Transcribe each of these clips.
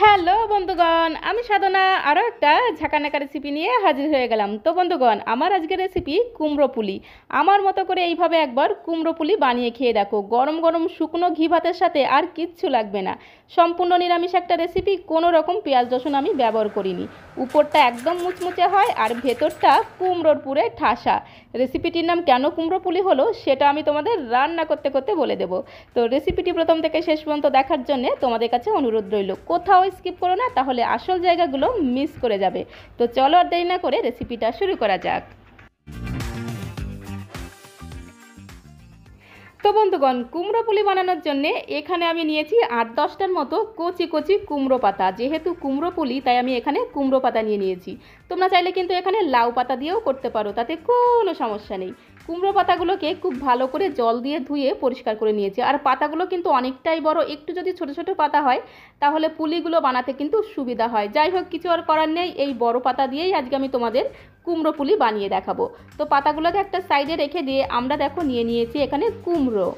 hello বন্ধুগণ আমি সাধনা আরও একটা ঝাঁকানাকা রেসিপি নিয়ে হাজির হয়ে গেলাম তো বন্ধুগণ আমার আজকের রেসিপি কুমড়ো পুলি আমার মতো করে এইভাবে একবার কুমড়ো পুলি বানিয়ে খেয়ে দেখো গরম গরম শুকনো ঘি ভাতের সাথে আর কিচ্ছু লাগবে না সম্পূর্ণ নিরামিষ একটা রেসিপি কোনো রকম পেঁয়াজ রসুন আমি ব্যবহার করিনি উপরটা একদম মুচমুচে হয় আর ভেতরটা কুমড়োর পুরে ঠাসা রেসিপিটির নাম কেন কুমড়ো পুলি হলো সেটা আমি তোমাদের রান্না করতে করতে বলে দেবো তো রেসিপিটি প্রথম থেকে শেষ পর্যন্ত দেখার জন্য তোমাদের কাছে অনুরোধ রইল কোথাও স্কিপ করো না তাহলে আসল জায়গাগুলো মিস করে যাবে তো চলো আর দেরি না করে রেসিপিটা শুরু করা যাক তো বন্ধুগণ কুমড়ো পুলি বানানোর জন্য এখানে আমি নিয়েছি আট দশটার মতো কচি কচি কুমড়ো পাতা যেহেতু কুমড়ো পুলি তাই আমি এখানে কুমড়ো পাতা নিয়ে নিয়েছি তোমরা চাইলে কিন্তু এখানে লাউ পাতা দিয়েও করতে পারো তাতে কোনো সমস্যা নেই কুমড়ো পাতাগুলোকে খুব ভালো করে জল দিয়ে ধুয়ে পরিষ্কার করে নিয়েছি আর পাতাগুলো কিন্তু অনেকটাই বড় একটু যদি ছোট ছোট পাতা হয় তাহলে পুলিগুলো বানাতে কিন্তু সুবিধা হয় যাই হোক কিছু আর করার নেই এই বড় পাতা দিয়েই আজকে আমি তোমাদের কুমড়ো পুলি বানিয়ে দেখাবো তো পাতাগুলোকে একটা সাইডে রেখে দিয়ে আমরা দেখো নিয়ে নিয়েছি এখানে কুমড়ো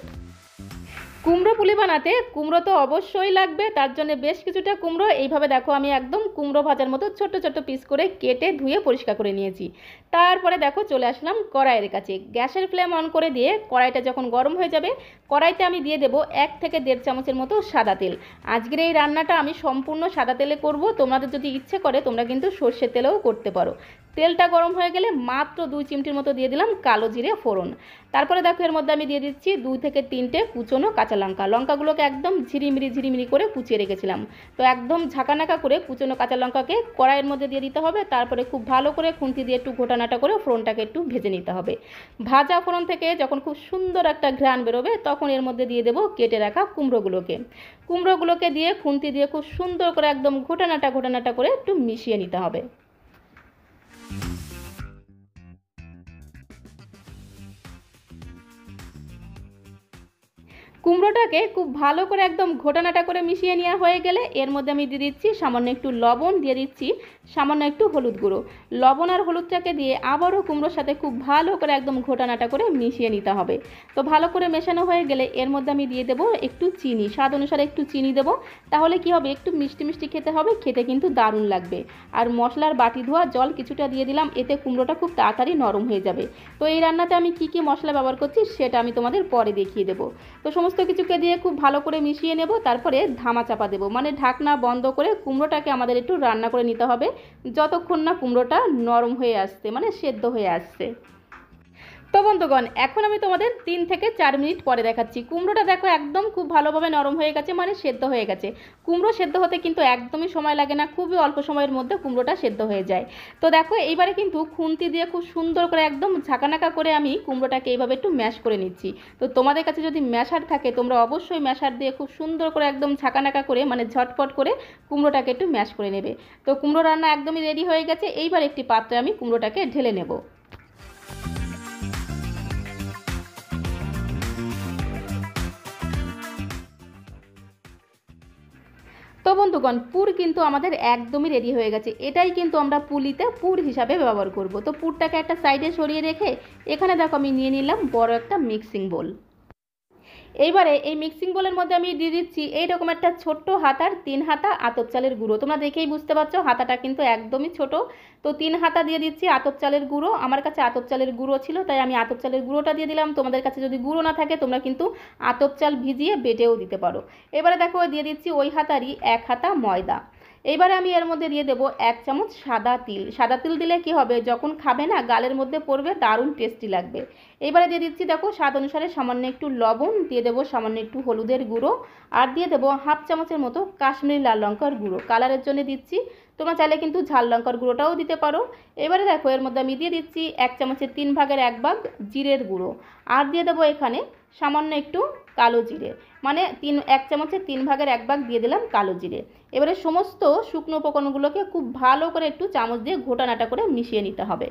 কুমড়ো পুলি বানাতে কুমড়ো তো অবশ্যই লাগবে তার জন্য বেশ কিছুটা কুমড়ো এইভাবে দেখো আমি একদম কুমড়ো ভাজার মতো ছোট্ট ছোট্ট পিস করে কেটে ধুয়ে পরিষ্কার করে নিয়েছি তারপরে দেখো চলে আসলাম কড়াইয়ের কাছে গ্যাসের ফ্লেম অন করে দিয়ে কড়াইটা যখন গরম হয়ে যাবে কড়াইতে আমি দিয়ে দেবো এক থেকে দেড় চামচের মতো সাদা তেল আজকের এই রান্নাটা আমি সম্পূর্ণ সাদা তেলে করব তোমাদের যদি ইচ্ছে করে তোমরা কিন্তু সর্ষের তেলেও করতে পারো তেলটা গরম হয়ে গেলে মাত্র দুই চিমটির মতো দিয়ে দিলাম কালো জিরে ফোড়ন তারপরে দেখো এর মধ্যে আমি দিয়ে দিচ্ছি দুই থেকে তিনটে কুচনো কাঁচা লঙ্কা লঙ্কাগুলোকে একদম ঝিরিমিরি ঝিরিমিরি করে কুচিয়ে রেখেছিলাম তো একদম ঝাঁকানাকা করে কুচনো কাঁচা লঙ্কাকে কড়াইয়ের মধ্যে দিয়ে দিতে হবে তারপরে খুব ভালো করে খুন্তি দিয়ে একটু ঘোটানাটা করে ফোড়নটাকে একটু ভেজে নিতে হবে ভাজা ফোড়ন থেকে যখন খুব সুন্দর একটা ঘ্রাণ বেরোবে তখন এর মধ্যে দিয়ে দেবো কেটে রাখা কুমড়োগুলোকে কুমড়োগুলোকে দিয়ে খুন্তি দিয়ে খুব সুন্দর করে একদম ঘোটানাটা ঘোটানাটা করে একটু মিশিয়ে নিতে হবে কুমড়োটাকে খুব ভালো করে একদম ঘোটানাটা করে মিশিয়ে নেওয়া হয়ে গেলে এর মধ্যে আমি দিয়ে দিচ্ছি সামান্য একটু লবণ দিয়ে দিচ্ছি সামান্য একটু হলুদ গুঁড়ো লবণ আর হলুদটাকে দিয়ে আবারও কুমড়োর সাথে খুব ভালো করে একদম ঘোটানাটা করে মিশিয়ে নিতে হবে তো ভালো করে মেশানো হয়ে গেলে এর মধ্যে আমি দিয়ে দেবো একটু চিনি স্বাদ অনুসারে একটু চিনি দেবো তাহলে কি হবে একটু মিষ্টি মিষ্টি খেতে হবে খেতে কিন্তু দারুণ লাগবে আর মশলার বাটি ধোয়া জল কিছুটা দিয়ে দিলাম এতে কুমড়োটা খুব তাড়াতাড়ি নরম হয়ে যাবে তো এই রান্নাতে আমি কি কি মশলা ব্যবহার করছি সেটা আমি তোমাদের পরে দেখিয়ে দেবো তো সমস্ত কিছুকে দিয়ে খুব ভালো করে মিশিয়ে নেব তারপরে ধামা চাপা দেবো মানে ঢাকনা বন্ধ করে কুমড়োটাকে আমাদের একটু রান্না করে নিতে হবে যতক্ষণ না কুমড়োটা নরম হয়ে আসছে মানে সেদ্ধ হয়ে আসছে তো বন্ধুগণ এখন আমি তোমাদের তিন থেকে চার মিনিট পরে দেখাচ্ছি কুমড়োটা দেখো একদম খুব ভালোভাবে নরম হয়ে গেছে মানে সেদ্ধ হয়ে গেছে কুমড়ো সেদ্ধ হতে কিন্তু একদমই সময় লাগে না খুবই অল্প সময়ের মধ্যে কুমড়োটা সেদ্ধ হয়ে যায় তো দেখো এইবারে কিন্তু খুন্তি দিয়ে খুব সুন্দর করে একদম ঝাঁকানাকা করে আমি কুমড়োটাকে এইভাবে একটু ম্যাশ করে নিচ্ছি তো তোমাদের কাছে যদি ম্যাশার থাকে তোমরা অবশ্যই ম্যাশার দিয়ে খুব সুন্দর করে একদম ঝাঁকানাকা করে মানে ঝটপট করে কুমড়োটাকে একটু ম্যাশ করে নেবে তো কুমড়ো রান্না একদমই রেডি হয়ে গেছে এইবার একটি পাত্রে আমি কুমড়োটাকে ঢেলে নেবো তো বন্ধুগণ পুর কিন্তু আমাদের একদমই রেডি হয়ে গেছে এটাই কিন্তু আমরা পুলিতে পুর হিসাবে ব্যবহার করব তো পুরটাকে একটা সাইডে সরিয়ে রেখে এখানে দেখো আমি নিয়ে নিলাম বড় একটা মিক্সিং বোল এইবারে এই মিক্সিং বোলের মধ্যে আমি দিয়ে দিচ্ছি এইরকম একটা ছোট্ট হাতার তিন হাতা আতপ চালের গুঁড়ো তোমরা দেখেই বুঝতে পারছো হাতাটা কিন্তু একদমই ছোট তো তিন হাতা দিয়ে দিচ্ছি আতপ চালের গুঁড়ো আমার কাছে আতপ চালের গুঁড়ো ছিল তাই আমি আতপ চালের গুঁড়োটা দিয়ে দিলাম তোমাদের কাছে যদি গুঁড়ো না থাকে তোমরা কিন্তু আতপ চাল ভিজিয়ে বেটেও দিতে পারো এবারে দেখো দিয়ে দিচ্ছি ওই হাতারই এক হাতা ময়দা এবারে আমি এর মধ্যে দিয়ে দেবো এক চামচ সাদা তিল সাদা তিল দিলে কি হবে যখন খাবে না গালের মধ্যে পড়বে দারুণ টেস্টি লাগবে এবারে দিয়ে দিচ্ছি দেখো স্বাদ অনুসারে সামান্য একটু লবণ দিয়ে দেবো সামান্য একটু হলুদের গুঁড়ো আর দিয়ে দেবো হাফ চামচের মতো কাশ্মীরি লাল লঙ্কার গুঁড়ো কালারের জন্য দিচ্ছি তোমরা চাইলে কিন্তু ঝাল লঙ্কার গুঁড়োটাও দিতে পারো এবারে দেখো এর মধ্যে আমি দিয়ে দিচ্ছি এক চামচের তিন ভাগের এক ভাগ জিরের গুঁড়ো আর দিয়ে দেবো এখানে সামান্য একটু কালো জিরে মানে তিন এক চামচের তিন ভাগের এক ভাগ দিয়ে দিলাম কালো জিরে এবারে সমস্ত শুকনো উপকরণগুলোকে খুব ভালো করে একটু চামচ দিয়ে ঘোটানাটা করে মিশিয়ে নিতে হবে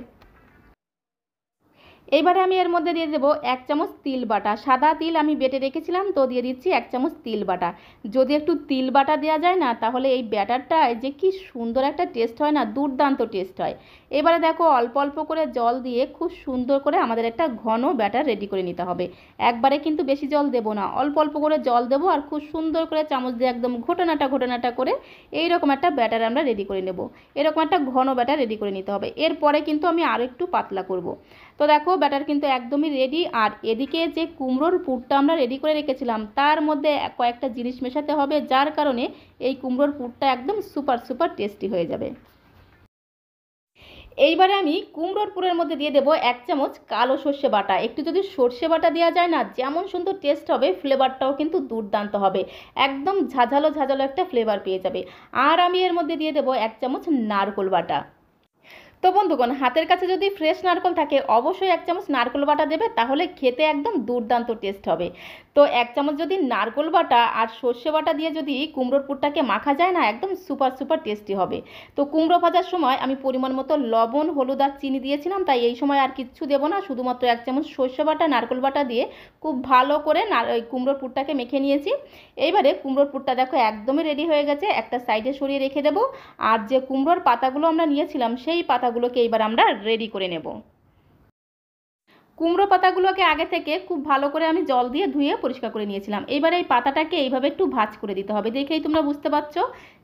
এইবারে আমি এর মধ্যে দিয়ে দেবো এক চামচ তিল বাটা সাদা তিল আমি বেটে রেখেছিলাম তো দিয়ে দিচ্ছি এক চামচ তিল বাটা যদি একটু তিল বাটা দেওয়া যায় না তাহলে এই ব্যাটারটায় যে কি সুন্দর একটা টেস্ট হয় না দুর্দান্ত টেস্ট হয় এবারে দেখো অল্প অল্প করে জল দিয়ে খুব সুন্দর করে আমাদের একটা ঘন ব্যাটার রেডি করে নিতে হবে একবারে কিন্তু বেশি জল দেবো না অল্প অল্প করে জল দেবো আর খুব সুন্দর করে চামচ দিয়ে একদম ঘটনাটা ঘটনাটা করে এই রকম একটা ব্যাটার আমরা রেডি করে নেব এরকম একটা ঘন ব্যাটার রেডি করে নিতে হবে এরপরে কিন্তু আমি আরও একটু পাতলা করব তো দেখো ব্যাটার কিন্তু একদমই রেডি আর এদিকে যে কুমড়োর পুরটা আমরা রেডি করে রেখেছিলাম তার মধ্যে কয়েকটা জিনিস মেশাতে হবে যার কারণে এই কুমড়োর পুরটা একদম সুপার সুপার টেস্টি হয়ে যাবে এইবারে আমি কুমড়োর পুরের মধ্যে দিয়ে দেবো এক চামচ কালো সর্ষে বাটা একটু যদি সর্ষে বাটা দেওয়া যায় না যেমন সুন্দর টেস্ট হবে ফ্লেভারটাও কিন্তু দুর্দান্ত হবে একদম ঝাঝালো ঝাঝালো একটা ফ্লেভার পেয়ে যাবে আর আমি এর মধ্যে দিয়ে দেবো এক চামচ নারকোল বাটা তো বন্ধুগণ হাতের কাছে যদি ফ্রেশ নারকল থাকে অবশ্যই এক চামচ নারকল বাটা দেবে তাহলে খেতে একদম দুর্দান্ত টেস্ট হবে তো এক চামচ যদি নারকল বাটা আর সর্ষে বাটা দিয়ে যদি কুমড়োর পুরটাকে মাখা যায় না একদম সুপার সুপার টেস্টি হবে তো কুমড়ো ভাজার সময় আমি পরিমাণ মতো লবণ হলুদ আর চিনি দিয়েছিলাম তাই এই সময় আর কিচ্ছু দেবো না শুধুমাত্র এক চামচ সর্ষে বাটা নারকল বাটা দিয়ে খুব ভালো করে কুমড়োর পুরটাকে মেখে নিয়েছি এইবারে কুমড়োর পুরটা দেখো একদমই রেডি হয়ে গেছে একটা সাইডে সরিয়ে রেখে দেবো আর যে কুমড়োর পাতাগুলো আমরা নিয়েছিলাম সেই পাতা পাতাগুলোকে এইবার আমরা রেডি করে নেব কুমড়ো পাতাগুলোকে আগে থেকে খুব ভালো করে আমি জল দিয়ে ধুয়ে পরিষ্কার করে নিয়েছিলাম এবার এই পাতাটাকে এইভাবে একটু ভাজ করে দিতে হবে দেখেই তোমরা বুঝতে পারছ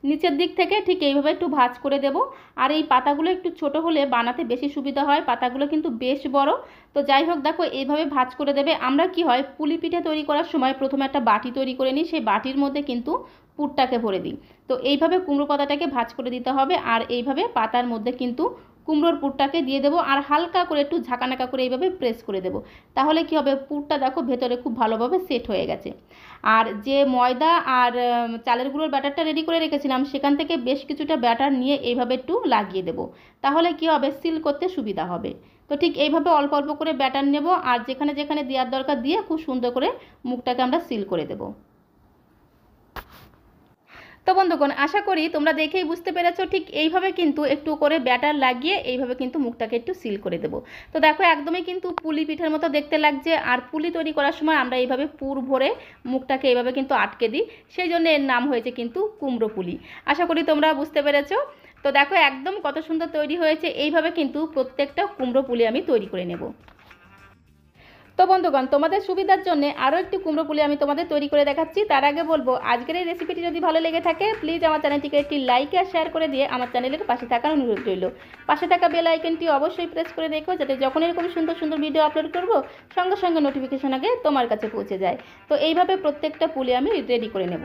নিচের দিক থেকে ঠিক এইভাবে একটু ভাজ করে দেব আর এই পাতাগুলো একটু ছোট হলে বানাতে বেশি সুবিধা হয় পাতাগুলো কিন্তু বেশ বড় তো যাই হোক দেখো এইভাবে ভাজ করে দেবে আমরা কি হয় পুলি পিঠে তৈরি করার সময় প্রথমে একটা বাটি তৈরি করে নিই সেই বাটির মধ্যে কিন্তু পুরটাকে ভরে দিই তো এইভাবে কুমড়ো পাতাটাকে ভাজ করে দিতে হবে আর এইভাবে পাতার মধ্যে কিন্তু কুমড়োর পুরটাকে দিয়ে দেবো আর হালকা করে একটু ঝাঁকানাকা করে এইভাবে প্রেস করে দেবো তাহলে কি হবে পুরটা দেখো ভেতরে খুব ভালোভাবে সেট হয়ে গেছে আর যে ময়দা আর চালের গুঁড়োর ব্যাটারটা রেডি করে রেখেছিলাম সেখান থেকে বেশ কিছুটা ব্যাটার নিয়ে এইভাবে একটু লাগিয়ে দেবো তাহলে কি হবে সিল করতে সুবিধা হবে তো ঠিক এইভাবে অল্প অল্প করে ব্যাটার নেব আর যেখানে যেখানে দেওয়ার দরকার দিয়ে খুব সুন্দর করে মুখটাকে আমরা সিল করে দেবো তো বন্ধুগণ আশা করি তোমরা দেখেই বুঝতে পেরেছো ঠিক এইভাবে কিন্তু একটু করে ব্যাটার লাগিয়ে এইভাবে কিন্তু মুখটাকে একটু সিল করে দেবো তো দেখো একদমই কিন্তু পুলি পিঠার মতো দেখতে লাগছে আর পুলি তৈরি করার সময় আমরা এইভাবে পুর ভরে মুখটাকে এইভাবে কিন্তু আটকে দিই সেই জন্য এর নাম হয়েছে কিন্তু কুমড়ো পুলি আশা করি তোমরা বুঝতে পেরেছো তো দেখো একদম কত সুন্দর তৈরি হয়েছে এইভাবে কিন্তু প্রত্যেকটা কুমড়ো পুলি আমি তৈরি করে নেব তো বন্ধুগণ তোমাদের সুবিধার জন্য আরও একটি কুমড়ো পুলি আমি তোমাদের তৈরি করে দেখাচ্ছি তার আগে বলবো আজকের এই রেসিপিটি যদি ভালো লেগে থাকে প্লিজ আমার চ্যানেলটিকে একটি লাইক আর শেয়ার করে দিয়ে আমার চ্যানেলের পাশে থাকার অনুরোধ রইল পাশে থাকা বেল আইকনটি অবশ্যই প্রেস করে দেখো যাতে যখন এরকম সুন্দর সুন্দর ভিডিও আপলোড করব সঙ্গে সঙ্গে নোটিফিকেশন আগে তোমার কাছে পৌঁছে যায় তো এইভাবে প্রত্যেকটা পুলি আমি রেডি করে নেব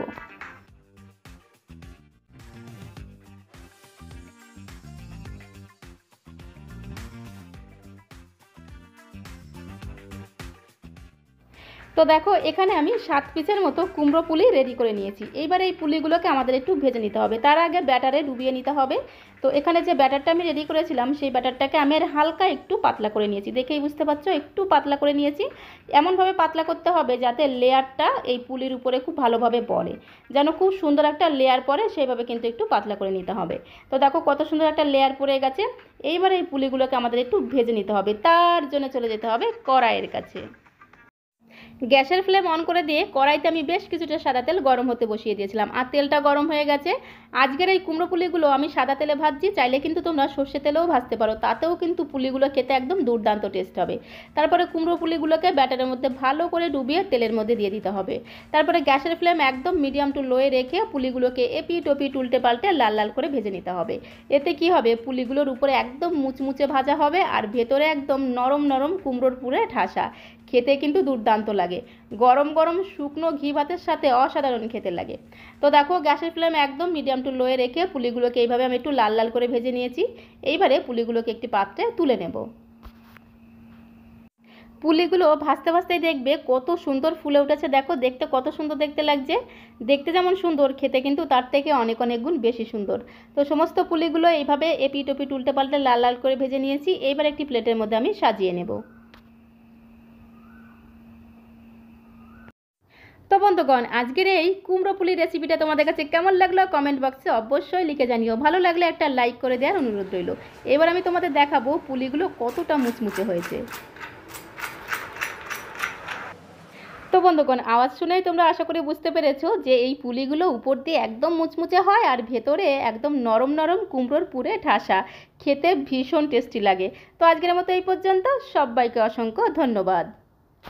তো দেখো এখানে আমি সাত পিসের মতো কুমড়ো পুলি রেডি করে নিয়েছি এইবার এই পুলিগুলোকে আমাদের একটু ভেজে নিতে হবে তার আগে ব্যাটারে ডুবিয়ে নিতে হবে তো এখানে যে ব্যাটারটা আমি রেডি করেছিলাম সেই ব্যাটারটাকে আমি আর হালকা একটু পাতলা করে নিয়েছি দেখেই বুঝতে পারছো একটু পাতলা করে নিয়েছি এমনভাবে পাতলা করতে হবে যাতে লেয়ারটা এই পুলির উপরে খুব ভালোভাবে পড়ে যেন খুব সুন্দর একটা লেয়ার পরে সেইভাবে কিন্তু একটু পাতলা করে নিতে হবে তো দেখো কত সুন্দর একটা লেয়ার পড়ে গেছে এইবার এই পুলিগুলোকে আমাদের একটু ভেজে নিতে হবে তার জন্য চলে যেতে হবে কড়াইয়ের কাছে গ্যাসের ফ্লেম অন করে দিয়ে কড়াইতে আমি বেশ কিছুটা সাদা তেল গরম হতে বসিয়ে দিয়েছিলাম আর তেলটা গরম হয়ে গেছে আজকের এই কুমড়ো পুলিগুলো আমি সাদা তেলে ভাজছি চাইলে কিন্তু তোমরা সর্ষে তেলেও ভাজতে পারো তাতেও কিন্তু পুলিগুলো খেতে একদম দুর্দান্ত টেস্ট হবে তারপরে কুমড়ো পুলিগুলোকে ব্যাটারের মধ্যে ভালো করে ডুবিয়ে তেলের মধ্যে দিয়ে দিতে হবে তারপরে গ্যাসের ফ্লেম একদম মিডিয়াম টু লোয়ে রেখে পুলিগুলোকে এপি টপি টুলটে পাল্টে লাল লাল করে ভেজে নিতে হবে এতে কি হবে পুলিগুলোর উপরে একদম মুচমুচে ভাজা হবে আর ভেতরে একদম নরম নরম কুমড়োর পুরে ঠাসা খেতে কিন্তু দুর্দান্ত লাগে গরম গরম শুকনো ঘি ভাতের সাথে অসাধারণ খেতে লাগে তো দেখো গ্যাসের ফ্লেম একদম মিডিয়াম টু লোয়ে রেখে পুলিগুলোকে এইভাবে আমি একটু লাল লাল করে ভেজে নিয়েছি এইবারে পুলিগুলোকে একটি পাত্রে তুলে নেব পুলিগুলো ভাজতে ভাসতেই দেখবে কত সুন্দর ফুলে উঠেছে দেখো দেখতে কত সুন্দর দেখতে লাগছে দেখতে যেমন সুন্দর খেতে কিন্তু তার থেকে অনেক অনেক গুণ বেশি সুন্দর তো সমস্ত পুলিগুলো এইভাবে এপি টপি টুলটে পাল্টে লাল লাল করে ভেজে নিয়েছি এইবার একটি প্লেটের মধ্যে আমি সাজিয়ে নেবো তো বন্ধুগণ আজকের এই কুমড়ো পুলি রেসিপিটা তোমাদের কাছে কেমন লাগলো কমেন্ট বক্সে অবশ্যই লিখে জানিও ভালো লাগলে একটা লাইক করে দেওয়ার অনুরোধ রইল এবার আমি তোমাদের দেখাবো পুলিগুলো কতটা মুচমুচে হয়েছে তো বন্ধুগণ আওয়াজ শুনেই তোমরা আশা করি বুঝতে পেরেছো যে এই পুলিগুলো উপর দিয়ে একদম মুচমুচে হয় আর ভেতরে একদম নরম নরম কুমড়োর পুরে ঠাসা খেতে ভীষণ টেস্টি লাগে তো আজকের মতো এই পর্যন্ত সবাইকে অসংখ্য ধন্যবাদ